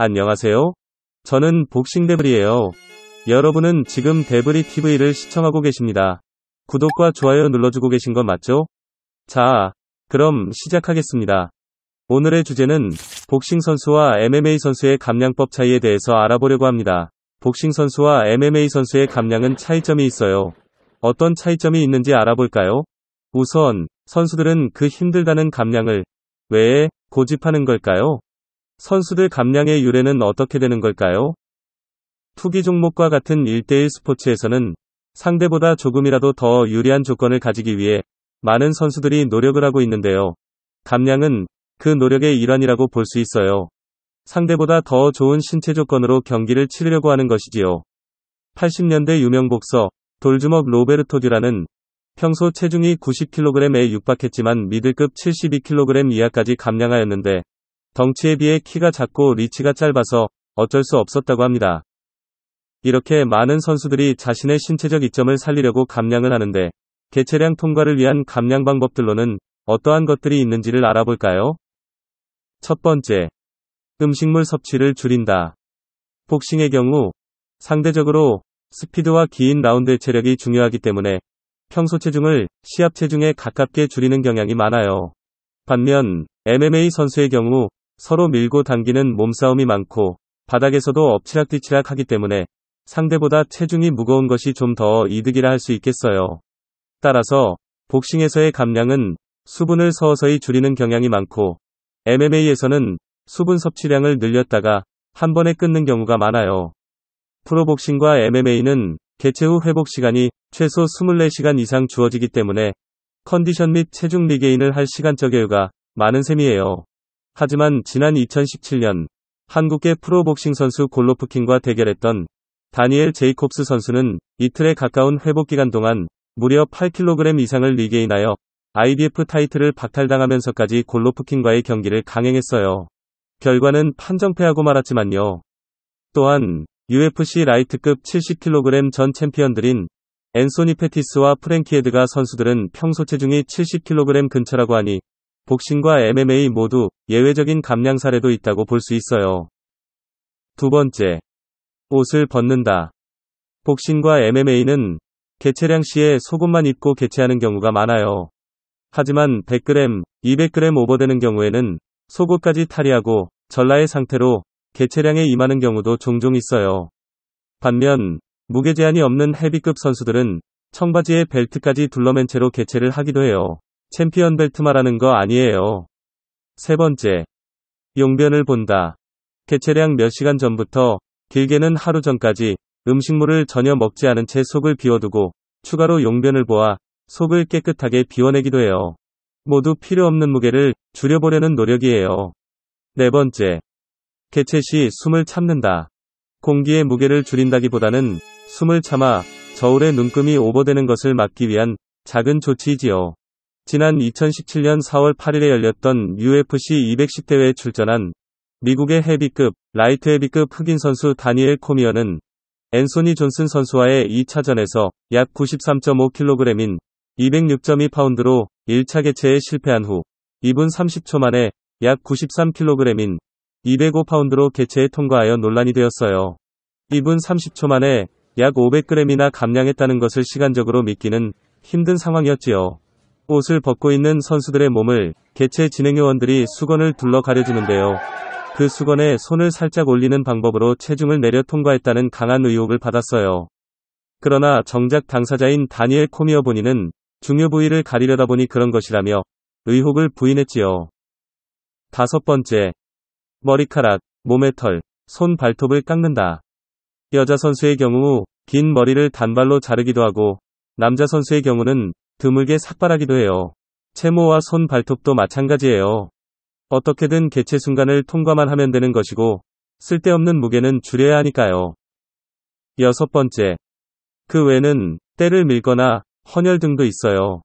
안녕하세요. 저는 복싱 데블이에요. 여러분은 지금 데블이 TV를 시청하고 계십니다. 구독과 좋아요 눌러주고 계신 거 맞죠? 자, 그럼 시작하겠습니다. 오늘의 주제는 복싱 선수와 MMA 선수의 감량법 차이에 대해서 알아보려고 합니다. 복싱 선수와 MMA 선수의 감량은 차이점이 있어요. 어떤 차이점이 있는지 알아볼까요? 우선 선수들은 그 힘들다는 감량을 왜 고집하는 걸까요? 선수들 감량의 유래는 어떻게 되는 걸까요? 투기 종목과 같은 1대1 스포츠에서는 상대보다 조금이라도 더 유리한 조건을 가지기 위해 많은 선수들이 노력을 하고 있는데요. 감량은 그 노력의 일환이라고 볼 수 있어요. 상대보다 더 좋은 신체 조건으로 경기를 치르려고 하는 것이지요. 80년대 유명 복서 돌주먹 로베르토 듀라는 평소 체중이 90kg에 육박했지만 미들급 72kg 이하까지 감량하였는데 덩치에 비해 키가 작고 리치가 짧아서 어쩔 수 없었다고 합니다. 이렇게 많은 선수들이 자신의 신체적 이점을 살리려고 감량을 하는데 개체량 통과를 위한 감량 방법들로는 어떠한 것들이 있는지를 알아볼까요? 첫 번째, 음식물 섭취를 줄인다. 복싱의 경우 상대적으로 스피드와 긴 라운드의 체력이 중요하기 때문에 평소 체중을 시합 체중에 가깝게 줄이는 경향이 많아요. 반면 MMA 선수의 경우 서로 밀고 당기는 몸싸움이 많고 바닥에서도 엎치락뒤치락 하기 때문에 상대보다 체중이 무거운 것이 좀 더 이득이라 할 수 있겠어요. 따라서 복싱에서의 감량은 수분을 서서히 줄이는 경향이 많고 MMA에서는 수분 섭취량을 늘렸다가 한 번에 끊는 경우가 많아요. 프로복싱과 MMA는 개체 후 회복 시간이 최소 24시간 이상 주어지기 때문에 컨디션 및 체중 리게인을 할 시간적 여유가 많은 셈이에요. 하지만 지난 2017년 한국의 프로복싱 선수 골로프킨과 대결했던 다니엘 제이콥스 선수는 이틀에 가까운 회복 기간 동안 무려 8kg 이상을 리게인하여 IBF 타이틀을 박탈당하면서까지 골로프킨과의 경기를 강행했어요. 결과는 판정패하고 말았지만요. 또한 UFC 라이트급 70kg 전 챔피언들인 앤소니 페티스와 프랭키에드가 선수들은 평소 체중이 70kg 근처라고 하니 복싱과 MMA 모두 예외적인 감량 사례도 있다고 볼 수 있어요. 두 번째, 옷을 벗는다. 복싱과 MMA는 개체량 시에 속옷만 입고 개체하는 경우가 많아요. 하지만 100g, 200g 오버되는 경우에는 속옷까지 탈의하고 전라의 상태로 개체량에 임하는 경우도 종종 있어요. 반면 무게 제한이 없는 헤비급 선수들은 청바지에 벨트까지 둘러맨 채로 개체를 하기도 해요. 챔피언 벨트 말하는 거 아니에요. 세 번째. 용변을 본다. 개체량 몇 시간 전부터 길게는 하루 전까지 음식물을 전혀 먹지 않은 채 속을 비워두고 추가로 용변을 보아 속을 깨끗하게 비워내기도 해요. 모두 필요 없는 무게를 줄여보려는 노력이에요. 네 번째. 개체 시 숨을 참는다. 공기의 무게를 줄인다기보다는 숨을 참아 저울의 눈금이 오버되는 것을 막기 위한 작은 조치이지요. 지난 2017년 4월 8일에 열렸던 UFC 210 대회에 출전한 미국의 헤비급, 라이트 헤비급 흑인 선수 다니엘 코미어는 앤소니 존슨 선수와의 2차전에서 약 93.5kg인 206.2파운드로 1차 개최에 실패한 후 2분 30초 만에 약 93kg인 205파운드로 개최에 통과하여 논란이 되었어요. 2분 30초 만에 약 500g이나 감량했다는 것을 시간적으로 믿기는 힘든 상황이었지요. 옷을 벗고 있는 선수들의 몸을 개최 진행요원들이 수건을 둘러 가려주는데요. 그 수건에 손을 살짝 올리는 방법으로 체중을 내려 통과했다는 강한 의혹을 받았어요. 그러나 정작 당사자인 다니엘 코미어 본인은 중요 부위를 가리려다 보니 그런 것이라며 의혹을 부인했지요. 다섯 번째. 머리카락, 몸의 털, 손 발톱을 깎는다. 여자 선수의 경우 긴 머리를 단발로 자르기도 하고 남자 선수의 경우는 드물게 삭발하기도 해요. 채모와 손 발톱도 마찬가지예요. 어떻게든 개체 순간을 통과만 하면 되는 것이고 쓸데없는 무게는 줄여야 하니까요. 여섯 번째. 그 외는 에 때를 밀거나 헌혈 등도 있어요.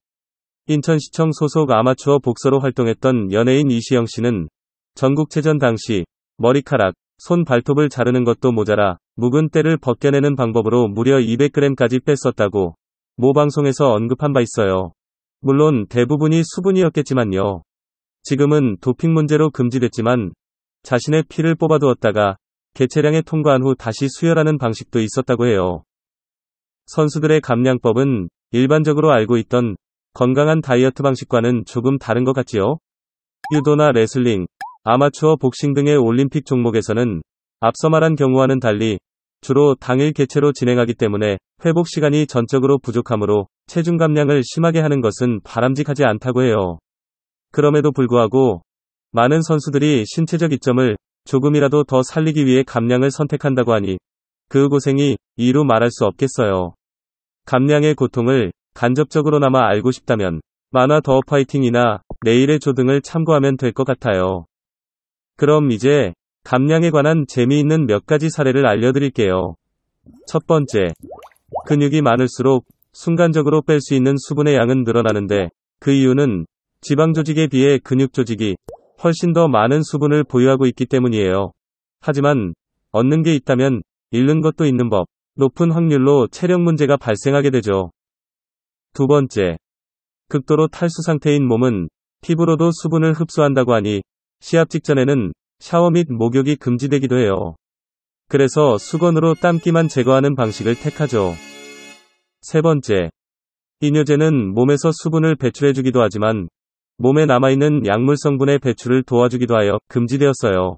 인천시청 소속 아마추어 복서로 활동했던 연예인 이시영 씨는 전국체전 당시 머리카락, 손 발톱을 자르는 것도 모자라 묵은 때를 벗겨내는 방법으로 무려 200g까지 뺐었다고 모 방송에서 언급한 바 있어요. 물론 대부분이 수분이었겠지만요. 지금은 도핑 문제로 금지됐지만 자신의 피를 뽑아두었다가 개체량에 통과한 후 다시 수혈하는 방식도 있었다고 해요. 선수들의 감량법은 일반적으로 알고 있던 건강한 다이어트 방식과는 조금 다른 것 같지요? 유도나 레슬링, 아마추어 복싱 등의 올림픽 종목에서는 앞서 말한 경우와는 달리 주로 당일 개체로 진행하기 때문에 회복 시간이 전적으로 부족하므로 체중 감량을 심하게 하는 것은 바람직하지 않다고 해요. 그럼에도 불구하고 많은 선수들이 신체적 이점을 조금이라도 더 살리기 위해 감량을 선택한다고 하니 그 고생이 이루 말할 수 없겠어요. 감량의 고통을 간접적으로나마 알고 싶다면 만화 더 파이팅이나 내일의 조 등을 참고하면 될 것 같아요. 그럼 이제 감량에 관한 재미있는 몇 가지 사례를 알려드릴게요. 첫 번째, 근육이 많을수록 순간적으로 뺄 수 있는 수분의 양은 늘어나는데 그 이유는 지방 조직에 비해 근육 조직이 훨씬 더 많은 수분을 보유하고 있기 때문이에요. 하지만 얻는 게 있다면 잃는 것도 있는 법, 높은 확률로 체력 문제가 발생하게 되죠. 두 번째, 극도로 탈수 상태인 몸은 피부로도 수분을 흡수한다고 하니 시합 직전에는 샤워 및 목욕이 금지되기도 해요. 그래서 수건으로 땀기만 제거하는 방식을 택하죠. 세 번째. 이뇨제는 몸에서 수분을 배출해주기도 하지만 몸에 남아있는 약물 성분의 배출을 도와주기도 하여 금지되었어요.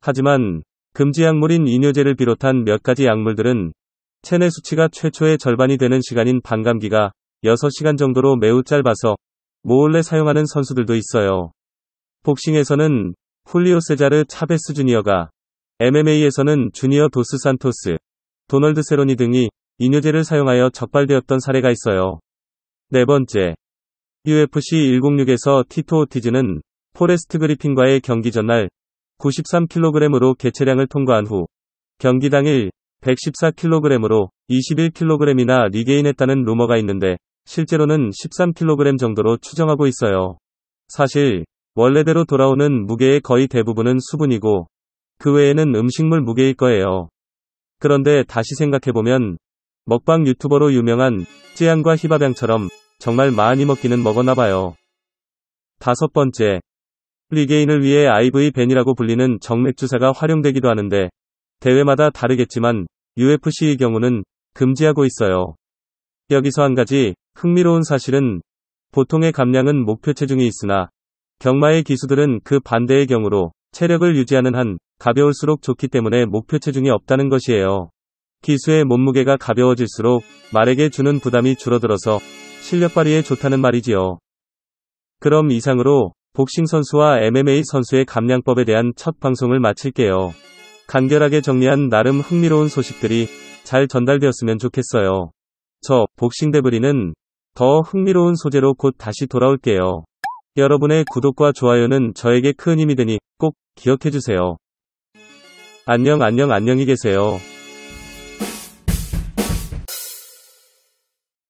하지만 금지 약물인 이뇨제를 비롯한 몇 가지 약물들은 체내 수치가 최초의 절반이 되는 시간인 반감기가 6시간 정도로 매우 짧아서 몰래 사용하는 선수들도 있어요. 복싱에서는 훌리오 세자르 차베스 주니어가 MMA에서는 주니어 도스 산토스, 도널드 세로니 등이 이뇨제를 사용하여 적발되었던 사례가 있어요. 네 번째, UFC 106에서 티토 오티즈는 포레스트 그리핀과의 경기 전날 93kg으로 개체량을 통과한 후 경기 당일 114kg으로 21kg이나 리게인했다는 루머가 있는데 실제로는 13kg 정도로 추정하고 있어요. 사실 원래대로 돌아오는 무게의 거의 대부분은 수분이고 그 외에는 음식물 무게일 거예요. 그런데 다시 생각해보면 먹방 유튜버로 유명한 쯔양과 히바병처럼 정말 많이 먹기는 먹었나 봐요. 다섯 번째, 리게인을 위해 IV 벤이라고 불리는 정맥주사가 활용되기도 하는데 대회마다 다르겠지만 UFC의 경우는 금지하고 있어요. 여기서 한 가지 흥미로운 사실은 보통의 감량은 목표 체중이 있으나 경마의 기수들은 그 반대의 경우로 체력을 유지하는 한 가벼울수록 좋기 때문에 목표 체중이 없다는 것이에요. 기수의 몸무게가 가벼워질수록 말에게 주는 부담이 줄어들어서 실력 발휘에 좋다는 말이지요. 그럼 이상으로 복싱 선수와 MMA 선수의 감량법에 대한 첫 방송을 마칠게요. 간결하게 정리한 나름 흥미로운 소식들이 잘 전달되었으면 좋겠어요. 저 복싱 데브리는 더 흥미로운 소재로 곧 다시 돌아올게요. 여러분의 구독과 좋아요는 저에게 큰 힘이 되니 꼭 기억해주세요. 안녕 안녕 안녕히 계세요.